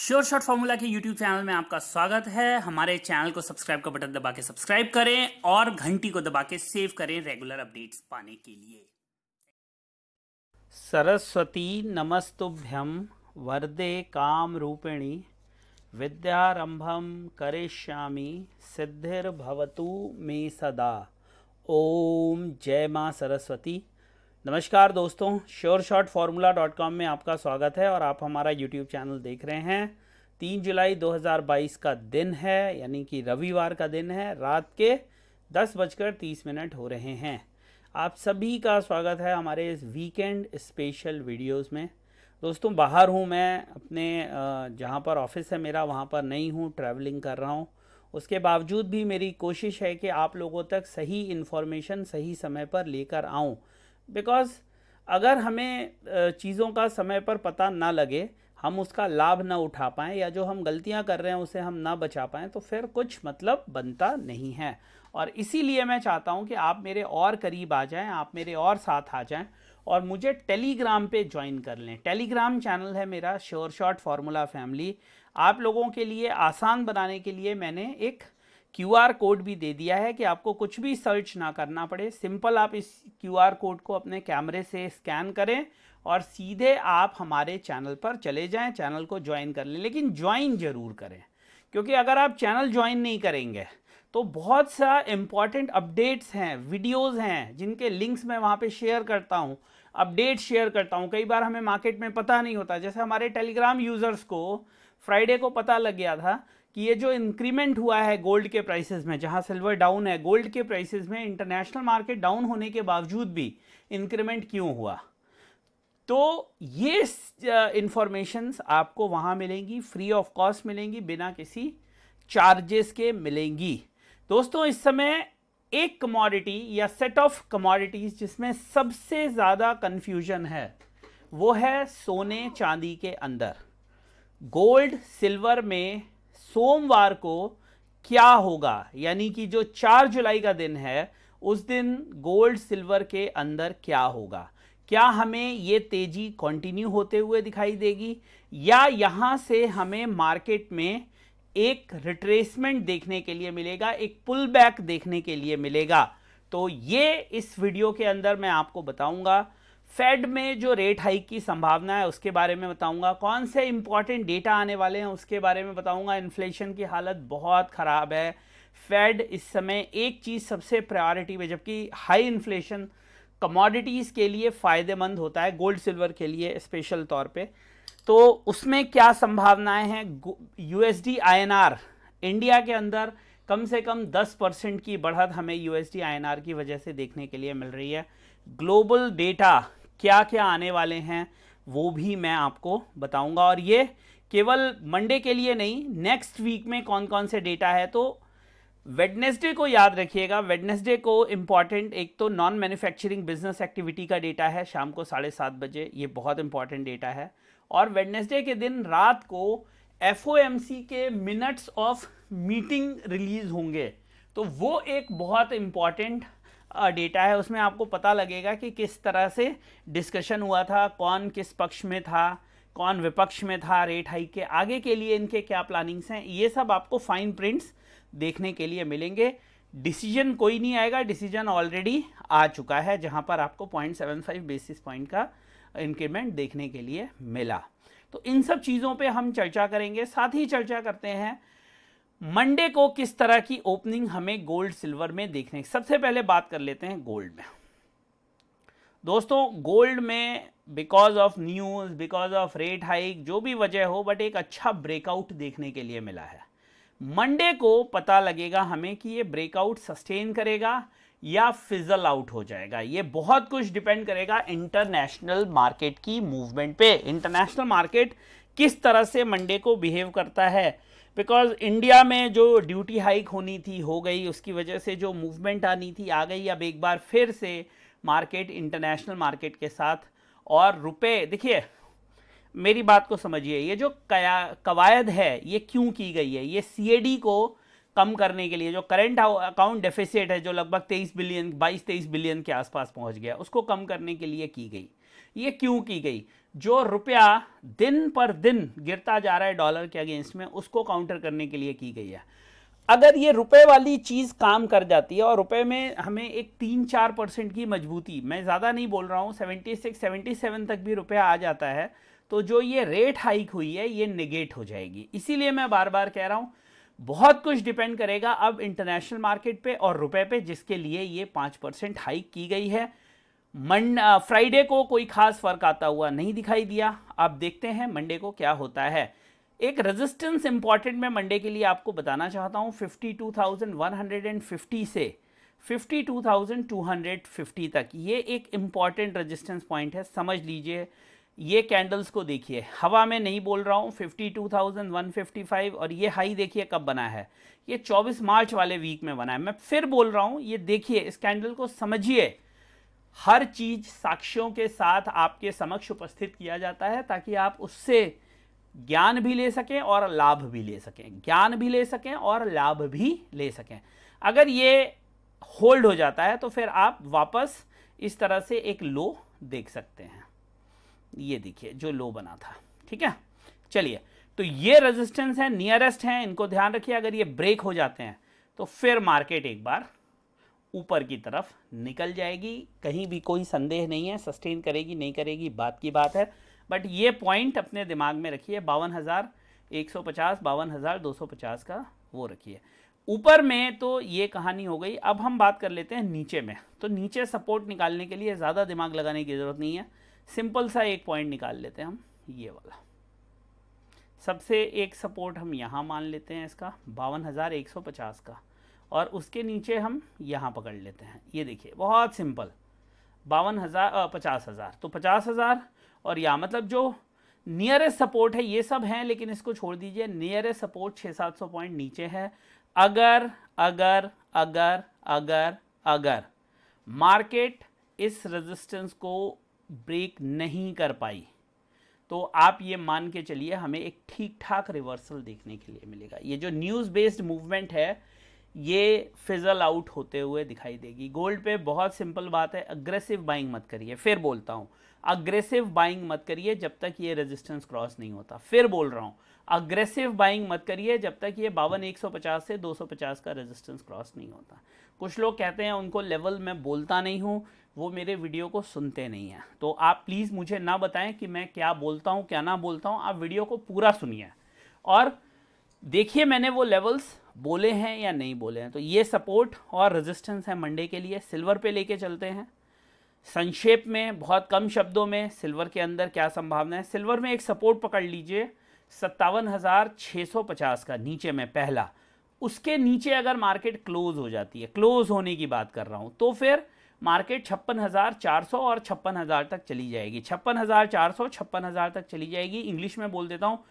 Sure short formula के YouTube channel में आपका स्वागत है हमारे चैनल को सब्सक्राइब का बटन दबा के सब्सक्राइब करें और घंटी को दबा के सेव करें रेगुलर अपडेट्स पाने के लिए सरस्वती नमस्तुभ्यम वरदे काम रूपिणी विद्यारंभम करिष्यामि सिद्धिर्भवतु मे सदा ओम जय माँ सरस्वती नमस्कार दोस्तों sure shot formula dot com में आपका स्वागत है और आप हमारा यूट्यूब चैनल देख रहे हैं तीन जुलाई 2022 का दिन है यानी कि रविवार का दिन है रात के दस बजकर तीस मिनट हो रहे हैं आप सभी का स्वागत है हमारे इस वीकेंड स्पेशल वीडियोस में दोस्तों बाहर हूँ मैं अपने जहाँ पर ऑफिस है मेरा वहाँ पर नहीं हूँ ट्रैवलिंग कर रहा हूँ उसके बावजूद भी मेरी कोशिश है कि आप लोगों तक सही इन्फॉर्मेशन सही समय पर लेकर आऊँ बिकॉज अगर हमें चीज़ों का समय पर पता ना लगे हम उसका लाभ ना उठा पाएँ या जो हम गलतियाँ कर रहे हैं उसे हम ना बचा पाएँ तो फिर कुछ मतलब बनता नहीं है और इसीलिए मैं चाहता हूँ कि आप मेरे और करीब आ जाएं आप मेरे और साथ आ जाएं और मुझे टेलीग्राम पे ज्वाइन कर लें टेलीग्राम चैनल है मेरा श्योर शॉट फार्मूला फैमिली आप लोगों के लिए आसान बनाने के लिए मैंने एक क्यू आर कोड भी दे दिया है कि आपको कुछ भी सर्च ना करना पड़े सिंपल आप इस क्यू आर कोड को अपने कैमरे से स्कैन करें और सीधे आप हमारे चैनल पर चले जाएं चैनल को ज्वाइन कर लें लेकिन ज्वाइन ज़रूर करें क्योंकि अगर आप चैनल ज्वाइन नहीं करेंगे तो बहुत सा इम्पॉर्टेंट अपडेट्स हैं वीडियोस हैं जिनके लिंक्स मैं वहाँ पे शेयर करता हूँ अपडेट शेयर करता हूँ कई बार हमें मार्केट में पता नहीं होता जैसे हमारे टेलीग्राम यूज़र्स को फ्राइडे को पता लग गया था कि ये जो इंक्रीमेंट हुआ है गोल्ड के प्राइसेस में जहां सिल्वर डाउन है गोल्ड के प्राइसेस में इंटरनेशनल मार्केट डाउन होने के बावजूद भी इंक्रीमेंट क्यों हुआ तो ये इंफॉर्मेशंस आपको वहाँ मिलेंगी फ्री ऑफ कॉस्ट मिलेंगी बिना किसी चार्जेस के मिलेंगी दोस्तों इस समय एक कमोडिटी या सेट ऑफ कमोडिटीज़ जिसमें सबसे ज़्यादा कन्फ्यूजन है वो है सोने चांदी के अंदर गोल्ड सिल्वर में सोमवार को क्या होगा यानी कि जो चार जुलाई का दिन है उस दिन गोल्ड सिल्वर के अंदर क्या होगा क्या हमें ये तेज़ी कंटिन्यू होते हुए दिखाई देगी या यहाँ से हमें मार्केट में एक रिट्रेसमेंट देखने के लिए मिलेगा एक पुल बैक देखने के लिए मिलेगा तो ये इस वीडियो के अंदर मैं आपको बताऊंगा फेड में जो रेट हाइक की संभावना है उसके बारे में बताऊंगा कौन से इंपॉर्टेंट डेटा आने वाले हैं उसके बारे में बताऊंगा इन्फ्लेशन की हालत बहुत ख़राब है फेड इस समय एक चीज़ सबसे प्रायोरिटी में जबकि हाई इन्फ्लेशन कमोडिटीज़ के लिए फ़ायदेमंद होता है गोल्ड सिल्वर के लिए स्पेशल तौर पे तो उसमें क्या संभावनाएं हैं यूएसडी आईएनआर इंडिया के अंदर कम से कम 10 परसेंट की बढ़त हमें यूएसडी आईएनआर की वजह से देखने के लिए मिल रही है ग्लोबल डेटा क्या क्या आने वाले हैं वो भी मैं आपको बताऊंगा और ये केवल मंडे के लिए नहीं नेक्स्ट वीक में कौन कौन से डेटा है तो वेडनेसडे को याद रखिएगा वेडनेसडे को इम्पॉर्टेंट एक तो नॉन मैन्युफैक्चरिंग बिजनेस एक्टिविटी का डेटा है शाम को साढ़े सात बजे ये बहुत इंपॉर्टेंट डेटा है और वेडनेसडे के दिन रात को एफ के मिनट्स ऑफ मीटिंग रिलीज होंगे तो वो एक बहुत इम्पॉर्टेंट डेटा है उसमें आपको पता लगेगा कि किस तरह से डिस्कशन हुआ था कौन किस पक्ष में था कौन विपक्ष में था रेट हाइक के आगे के लिए इनके क्या प्लानिंग्स हैं ये सब आपको फाइन प्रिंट्स देखने के लिए मिलेंगे डिसीजन कोई नहीं आएगा डिसीजन ऑलरेडी आ चुका है जहाँ पर आपको point seven five basis point का इंक्रीमेंट देखने के लिए मिला तो इन सब चीज़ों पे हम चर्चा करेंगे साथ ही चर्चा करते हैं मंडे को किस तरह की ओपनिंग हमें गोल्ड सिल्वर में देखने की सबसे पहले बात कर लेते हैं गोल्ड में दोस्तों गोल्ड में because of news because of rate hike जो भी वजह हो बट एक अच्छा ब्रेकआउट देखने के लिए मिला है मंडे को पता लगेगा हमें कि ये ब्रेकआउट सस्टेन करेगा या फिजल आउट हो जाएगा ये बहुत कुछ डिपेंड करेगा इंटरनेशनल मार्केट की मूवमेंट पे इंटरनेशनल मार्केट किस तरह से मंडे को बिहेव करता है बिकॉज इंडिया में जो ड्यूटी हाइक होनी थी हो गई उसकी वजह से जो मूवमेंट आनी थी आ गई अब एक बार फिर से मार्केट इंटरनेशनल मार्केट के साथ और रुपए देखिए मेरी बात को समझिए ये जो कया कवायद है ये क्यों की गई है ये सी को कम करने के लिए जो करंट अकाउंट डेफिसिट है जो लगभग 23 बिलियन 22 23 बिलियन के आसपास पहुंच गया उसको कम करने के लिए की गई ये क्यों की गई जो रुपया दिन पर दिन गिरता जा रहा है डॉलर के अगेंस्ट में उसको काउंटर करने के लिए की गई है अगर ये रुपए वाली चीज़ काम कर जाती है और रुपए में हमें एक तीन चार परसेंट की मजबूती मैं ज़्यादा नहीं बोल रहा हूँ सेवेंटी सिक्स सेवेंटी सेवन तक भी रुपया आ जाता है तो जो ये रेट हाइक हुई है ये निगेट हो जाएगी इसीलिए मैं बार बार कह रहा हूँ बहुत कुछ डिपेंड करेगा अब इंटरनेशनल मार्केट पे और रुपए पे जिसके लिए ये पाँच परसेंट हाइक की गई है मंड फ्राइडे को कोई खास फर्क आता हुआ नहीं दिखाई दिया आप देखते हैं मंडे को क्या होता है एक रेजिस्टेंस इंपॉर्टेंट मैं मंडे के लिए आपको बताना चाहता हूँ 52,150 से 52,250 तक ये एक इम्पॉर्टेंट रेजिस्टेंस पॉइंट है समझ लीजिए ये कैंडल्स को देखिए हवा में नहीं बोल रहा हूँ 52,155 और ये हाई देखिए कब बना है ये 24 मार्च वाले वीक में बना है मैं फिर बोल रहा हूँ ये देखिए इस कैंडल को समझिए हर चीज साक्ष्यों के साथ आपके समक्ष उपस्थित किया जाता है ताकि आप उससे ज्ञान भी ले सकें और लाभ भी ले सकें ज्ञान भी ले सकें और लाभ भी ले सकें अगर ये होल्ड हो जाता है तो फिर आप वापस इस तरह से एक लो देख सकते हैं ये देखिए जो लो बना था ठीक है चलिए तो ये रेजिस्टेंस है नियरेस्ट हैं इनको ध्यान रखिए अगर ये ब्रेक हो जाते हैं तो फिर मार्केट एक बार ऊपर की तरफ निकल जाएगी कहीं भी कोई संदेह नहीं है सस्टेन करेगी नहीं करेगी बात की बात है बट ये पॉइंट अपने दिमाग में रखिए बावन हज़ार एक सौ पचास बावन हज़ार दो सौ पचास का वो रखिए ऊपर में तो ये कहानी हो गई अब हम बात कर लेते हैं नीचे में तो नीचे सपोर्ट निकालने के लिए ज़्यादा दिमाग लगाने की ज़रूरत नहीं है सिंपल सा एक पॉइंट निकाल लेते हैं हम ये वाला सबसे एक सपोर्ट हम यहाँ मान लेते हैं इसका बावन हज़ार एक सौ पचास का और उसके नीचे हम यहाँ पकड़ लेते हैं ये देखिए बहुत सिंपल बावन हज़ार पचास हज़ार तो पचास हज़ार और या मतलब जो नियरेस्ट सपोर्ट है ये सब हैं लेकिन इसको छोड़ दीजिए नियरेस्ट सपोर्ट छः सात सौ पॉइंट नीचे है अगर अगर अगर अगर अगर मार्केट इस रेजिस्टेंस को ब्रेक नहीं कर पाई तो आप ये मान के चलिए हमें एक ठीक ठाक रिवर्सल देखने के लिए मिलेगा ये जो न्यूज़ बेस्ड मूवमेंट है ये फिजल आउट होते हुए दिखाई देगी गोल्ड पे बहुत सिंपल बात है अग्रेसिव बाइंग मत करिए फिर बोलता हूँ अग्रेसिव बाइंग मत करिए जब तक ये रेजिस्टेंस क्रॉस नहीं होता फिर बोल रहा हूँ अग्रेसिव बाइंग मत करिए जब तक ये बावन एक सौ पचास से दो सौ पचास का रेजिस्टेंस क्रॉस नहीं होता कुछ लोग कहते हैं उनको लेवल मैं बोलता नहीं हूँ वो मेरे वीडियो को सुनते नहीं हैं तो आप प्लीज़ मुझे ना बताएं कि मैं क्या बोलता हूँ क्या ना बोलता हूँ आप वीडियो को पूरा सुनिए और देखिए मैंने वो लेवल्स बोले हैं या नहीं बोले हैं तो ये सपोर्ट और रेजिस्टेंस है मंडे के लिए सिल्वर पे लेके चलते हैं संक्षेप में बहुत कम शब्दों में सिल्वर के अंदर क्या संभावना है सिल्वर में एक सपोर्ट पकड़ लीजिए सत्तावन हज़ार छः सौ पचास का नीचे में पहला उसके नीचे अगर मार्केट क्लोज हो जाती है क्लोज होने की बात कर रहा हूँ तो फिर मार्केट छप्पन हज़ार चार सौ और छप्पन हज़ार तक चली जाएगी छप्पन हज़ार चार सौ छप्पन हज़ार तक चली जाएगी इंग्लिश में बोल देता हूँ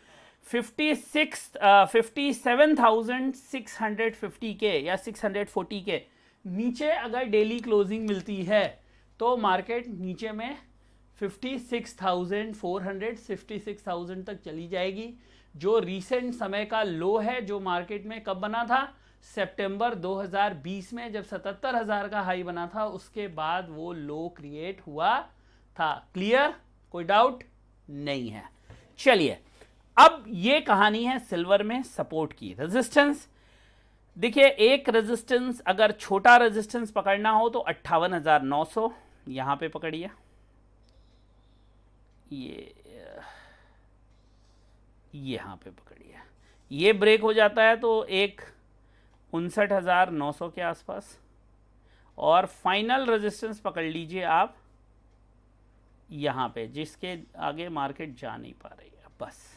fifty six fifty seven thousand six hundred fifty के या सिक्स हंड्रेड फोर्टी के नीचे अगर डेली क्लोजिंग मिलती है तो मार्केट नीचे में fifty six thousand four hundred fifty six thousand तक चली जाएगी जो रिसेंट समय का लो है जो मार्केट में कब बना था सितंबर 2020 में जब सतहत्तर हज़ार का हाई बना था उसके बाद वो लो क्रिएट हुआ था क्लियर कोई डाउट नहीं है चलिए अब ये कहानी है सिल्वर में सपोर्ट की रेजिस्टेंस देखिए एक रेजिस्टेंस अगर छोटा रेजिस्टेंस पकड़ना हो तो अट्ठावन हज़ार नौ सौ यहां पर पकड़िए ये यहां पे पकड़िए ये ब्रेक हो जाता है तो एक उनसठ हज़ार नौ सौ के आसपास और फाइनल रेजिस्टेंस पकड़ लीजिए आप यहां पे जिसके आगे मार्केट जा नहीं पा रही है बस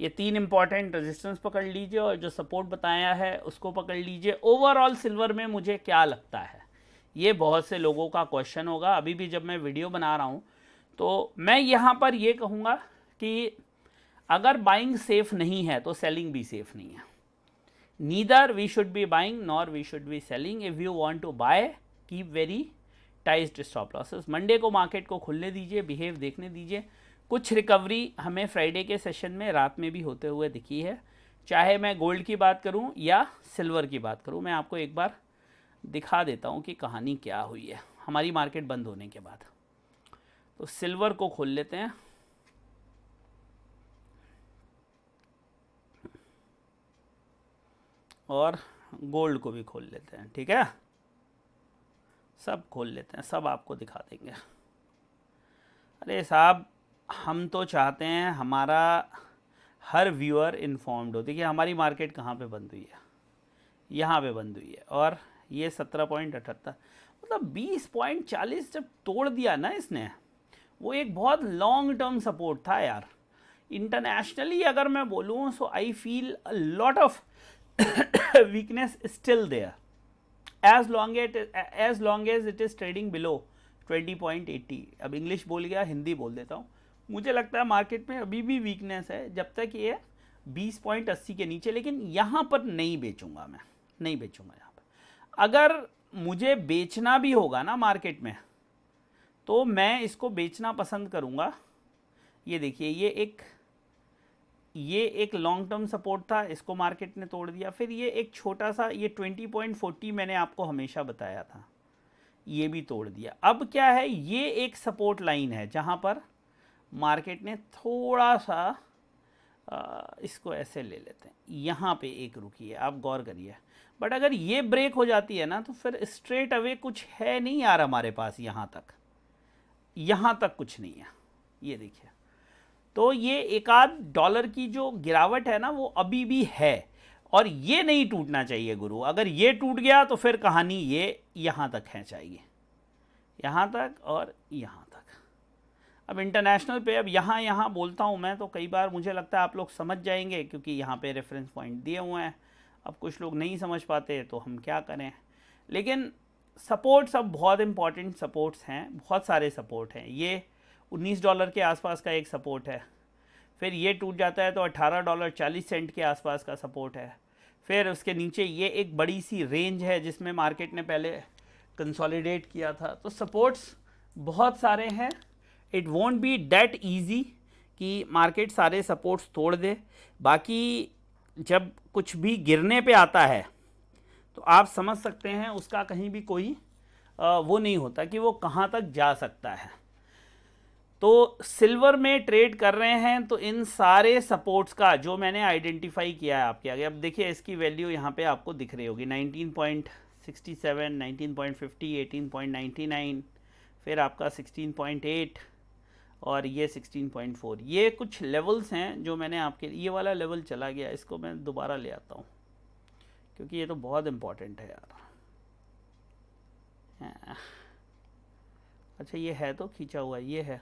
ये तीन इंपॉर्टेंट रेजिस्टेंस पकड़ लीजिए और जो सपोर्ट बताया है उसको पकड़ लीजिए ओवरऑल सिल्वर में मुझे क्या लगता है ये बहुत से लोगों का क्वेश्चन होगा अभी भी जब मैं वीडियो बना रहा हूँ तो मैं यहाँ पर ये कहूँगा कि अगर बाइंग सेफ़ नहीं है तो सेलिंग भी सेफ़ नहीं है neither we should be buying nor we should be selling if you want to buy keep very tight stop losses Monday को मार्केट को खुलने दीजिए बिहेव देखने दीजिए कुछ रिकवरी हमें फ्राइडे के सेशन में रात में भी होते हुए दिखी है चाहे मैं गोल्ड की बात करूं या सिल्वर की बात करूं मैं आपको एक बार दिखा देता हूं कि कहानी क्या हुई है हमारी मार्केट बंद होने के बाद तो सिल्वर को खोल लेते हैं और गोल्ड को भी खोल लेते हैं ठीक है सब खोल लेते हैं सब आपको दिखा देंगे अरे साहब हम तो चाहते हैं हमारा हर व्यूअर इन्फॉर्म्ड हो देखिए हमारी मार्केट कहाँ पे बंद हुई है यहाँ पे बंद हुई है और ये सत्रह पॉइंट अठहत्तर मतलब बीस पॉइंट चालीस जब तोड़ दिया ना इसने वो एक बहुत लॉन्ग टर्म सपोर्ट था यार इंटरनेशनली अगर मैं बोलूँ so I feel a lot of weakness still there as long at as long as it is trading below twenty point eighty अब इंग्लिश बोल गया हिंदी बोल देता हूँ मुझे लगता है मार्केट में अभी भी वीकनेस है जब तक ये बीस पॉइंट अस्सी के नीचे लेकिन यहाँ पर नहीं बेचूंगा मैं नहीं बेचूंगा यहाँ पर अगर मुझे बेचना भी होगा ना मार्केट में तो मैं इसको बेचना पसंद करूँगा ये देखिए ये एक ये एक लॉन्ग टर्म सपोर्ट था इसको मार्केट ने तोड़ दिया फिर ये एक छोटा सा ये 20.40 मैंने आपको हमेशा बताया था ये भी तोड़ दिया अब क्या है ये एक सपोर्ट लाइन है जहाँ पर मार्केट ने थोड़ा सा आ, इसको ऐसे ले लेते हैं यहाँ पे एक रुकी है आप गौर करिए बट अगर ये ब्रेक हो जाती है ना तो फिर स्ट्रेट अवे कुछ है नहीं यार हमारे पास यहाँ तक यहाँ तक कुछ नहीं है ये देखिए तो ये एक आध डॉलर की जो गिरावट है ना वो अभी भी है और ये नहीं टूटना चाहिए गुरु अगर ये टूट गया तो फिर कहानी ये यहाँ तक है चाहिए यहाँ तक और यहाँ अब इंटरनेशनल पे अब यहाँ यहाँ बोलता हूँ मैं तो कई बार मुझे लगता है आप लोग समझ जाएंगे क्योंकि यहाँ पे रेफरेंस पॉइंट दिए हुए हैं अब कुछ लोग नहीं समझ पाते तो हम क्या करें लेकिन सपोर्ट्स अब बहुत इंपॉर्टेंट सपोर्ट्स हैं बहुत सारे सपोर्ट हैं ये उन्नीस डॉलर के आसपास का एक सपोर्ट है फिर ये टूट जाता है तो अट्ठारह डॉलर चालीस सेंट के आसपास का सपोर्ट है फिर उसके नीचे ये एक बड़ी सी रेंज है जिसमें मार्केट ने पहले कंसोलिडेट किया था तो सपोर्ट्स बहुत सारे हैं it won't be that easy कि मार्केट सारे सपोर्ट्स तोड़ दे बाकी जब कुछ भी गिरने पे आता है तो आप समझ सकते हैं उसका कहीं भी कोई वो नहीं होता कि वो कहाँ तक जा सकता है तो सिल्वर में ट्रेड कर रहे हैं तो इन सारे सपोर्ट्स का जो मैंने आइडेंटिफाई किया है आपके आगे अब देखिए इसकी वैल्यू यहाँ पे आपको दिख रही होगी 19.67, 19.50, 18.99 फिर आपका 16.8 और ये 16.4 ये कुछ लेवल्स हैं जो मैंने आपके ये वाला लेवल चला गया इसको मैं दोबारा ले आता हूँ क्योंकि ये तो बहुत इम्पॉर्टेंट है यार हाँ। अच्छा ये है तो खींचा हुआ ये है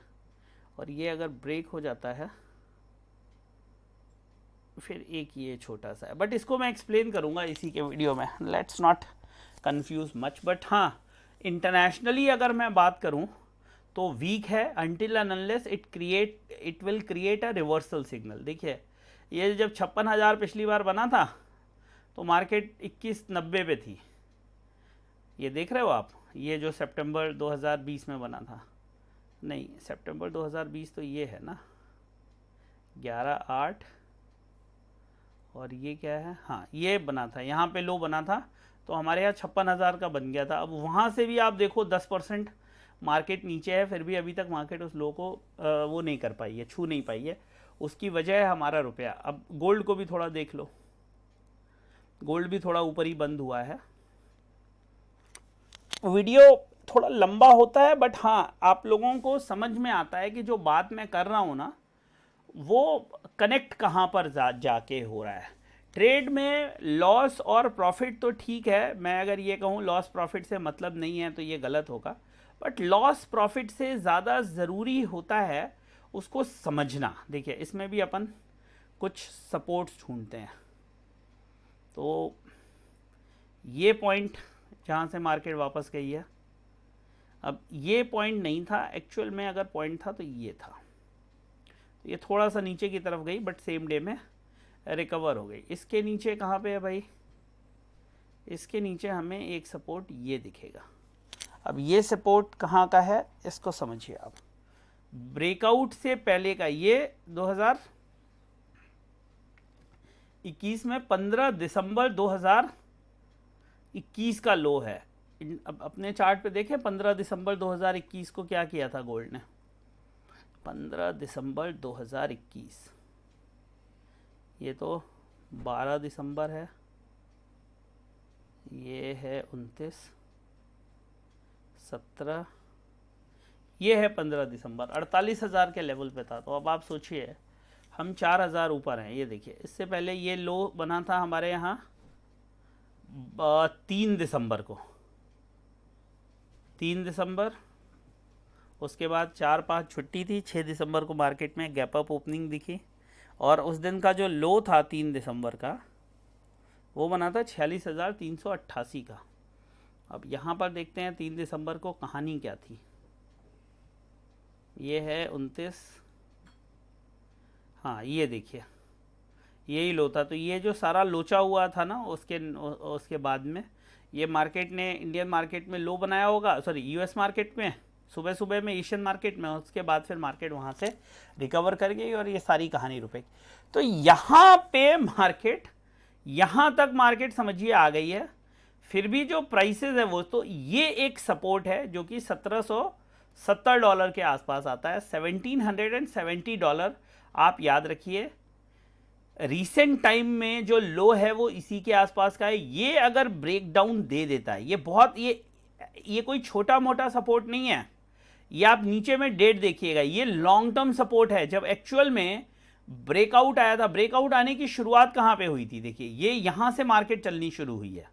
और ये अगर ब्रेक हो जाता है फिर एक ये छोटा सा है बट इसको मैं एक्सप्लेन करूँगा इसी के वीडियो में let's not confuse much but हाँ इंटरनेशनली अगर मैं बात करूँ तो वीक है until and unless it create it will create a reversal signal देखिए ये जब छप्पन हज़ार पिछली बार बना था तो मार्केट इक्कीस नब्बे पे थी ये देख रहे हो आप ये जो सितंबर 2020 में बना था नहीं सितंबर 2020 तो ये है ना ग्यारह आठ और ये क्या है हाँ ये बना था यहाँ पे लो बना था तो हमारे यहाँ छप्पन हज़ार का बन गया था अब वहाँ से भी आप देखो दस परसेंट मार्केट नीचे है फिर भी अभी तक मार्केट उस लो को वो नहीं कर पाई है छू नहीं पाई है उसकी वजह है हमारा रुपया अब गोल्ड को भी थोड़ा देख लो गोल्ड भी थोड़ा ऊपर ही बंद हुआ है वीडियो थोड़ा लंबा होता है बट हाँ आप लोगों को समझ में आता है कि जो बात मैं कर रहा हूँ ना वो कनेक्ट कहाँ पर जा जाके हो रहा है ट्रेड में लॉस और प्रॉफिट तो ठीक है मैं अगर ये कहूँ लॉस प्रॉफिट से मतलब नहीं है तो ये गलत होगा बट लॉस प्रॉफिट से ज़्यादा ज़रूरी होता है उसको समझना देखिए इसमें भी अपन कुछ सपोर्ट्स ढूंढते हैं तो ये पॉइंट जहाँ से मार्केट वापस गई है अब ये पॉइंट नहीं था एक्चुअल में अगर पॉइंट था तो ये था तो ये थोड़ा सा नीचे की तरफ गई बट सेम डे में रिकवर हो गई इसके नीचे कहाँ पे है भाई इसके नीचे हमें एक सपोर्ट ये दिखेगा अब ये सपोर्ट कहाँ का है इसको समझिए आप ब्रेकआउट से पहले का ये 2021 में 15 दिसंबर 2021 का लो है अब अपने चार्ट पे देखें 15 दिसंबर 2021 को क्या किया था गोल्ड ने 15 दिसंबर 2021 ये तो 12 दिसंबर है ये है उनतीस सत्रह ये है पंद्रह दिसंबर अड़तालीस हज़ार के लेवल पे था तो अब आप सोचिए हम चार हज़ार ऊपर हैं ये देखिए इससे पहले ये लो बना था हमारे यहाँ तीन दिसंबर को तीन दिसंबर उसके बाद चार पाँच छुट्टी थी छः दिसंबर को मार्केट में गैप अप ओपनिंग दिखी और उस दिन का जो लो था तीन दिसंबर का वो बना था छियालीस हज़ार तीन सौ अट्ठासी का अब यहाँ पर देखते हैं तीन दिसंबर को कहानी क्या थी ये है उनतीस हाँ ये देखिए यही लो था तो ये जो सारा लोचा हुआ था ना उसके उसके बाद में ये मार्केट ने इंडियन मार्केट में लो बनाया होगा सॉरी यूएस मार्केट में सुबह सुबह में एशियन मार्केट में उसके बाद फिर मार्केट वहाँ से रिकवर कर गई और ये सारी कहानी रुपए तो यहाँ पे मार्केट यहाँ तक मार्केट समझिए आ गई है फिर भी जो प्राइसेस है वो तो ये एक सपोर्ट है जो कि सत्रह सत्तर डॉलर के आसपास आता है seventeen hundred and seventy dollar आप याद रखिए रिसेंट टाइम में जो लो है वो इसी के आसपास का है ये अगर ब्रेक डाउन दे देता है ये बहुत ये ये कोई छोटा मोटा सपोर्ट नहीं है ये आप नीचे में डेट देखिएगा ये लॉन्ग टर्म सपोर्ट है जब एक्चुअल में ब्रेकआउट आया था ब्रेकआउट आने की शुरुआत कहाँ पे हुई थी देखिए ये यहाँ से मार्केट चलनी शुरू हुई है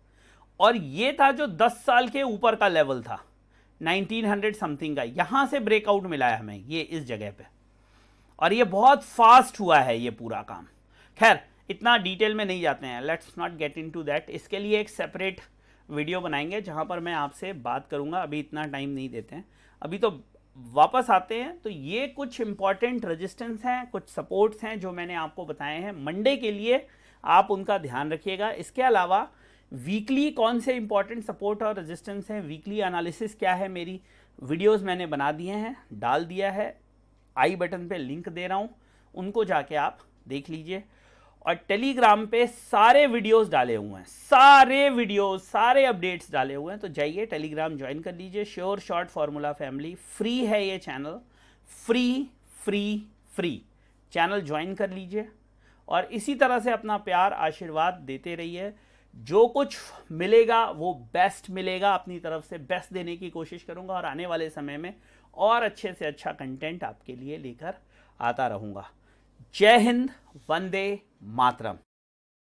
और ये था जो 10 साल के ऊपर का लेवल था 1900 समथिंग का यहाँ से ब्रेकआउट मिला है हमें ये इस जगह पे और ये बहुत फास्ट हुआ है ये पूरा काम खैर इतना डिटेल में नहीं जाते हैं let's not get into that इसके लिए एक सेपरेट वीडियो बनाएंगे जहाँ पर मैं आपसे बात करूँगा अभी इतना टाइम नहीं देते हैं अभी तो वापस आते हैं तो ये कुछ इंपॉर्टेंट रजिस्टेंस हैं कुछ सपोर्ट्स हैं जो मैंने आपको बताए हैं मंडे के लिए आप उनका ध्यान रखिएगा इसके अलावा वीकली कौन से इंपॉर्टेंट सपोर्ट और रेजिस्टेंस हैं वीकली एनालिसिस क्या है मेरी वीडियोस मैंने बना दिए हैं डाल दिया है आई बटन पे लिंक दे रहा हूँ उनको जाके आप देख लीजिए और टेलीग्राम पे सारे वीडियोस डाले हुए हैं सारे वीडियोस सारे अपडेट्स डाले हुए हैं तो जाइए टेलीग्राम ज्वाइन कर लीजिए sure short formula family free है ये channel free free free channel join कर लीजिए और इसी तरह से अपना प्यार आशीर्वाद देते रहिए जो कुछ मिलेगा वो बेस्ट मिलेगा अपनी तरफ से बेस्ट देने की कोशिश करूँगा और आने वाले समय में और अच्छे से अच्छा कंटेंट आपके लिए लेकर आता रहूँगा जय हिंद वंदे मातरम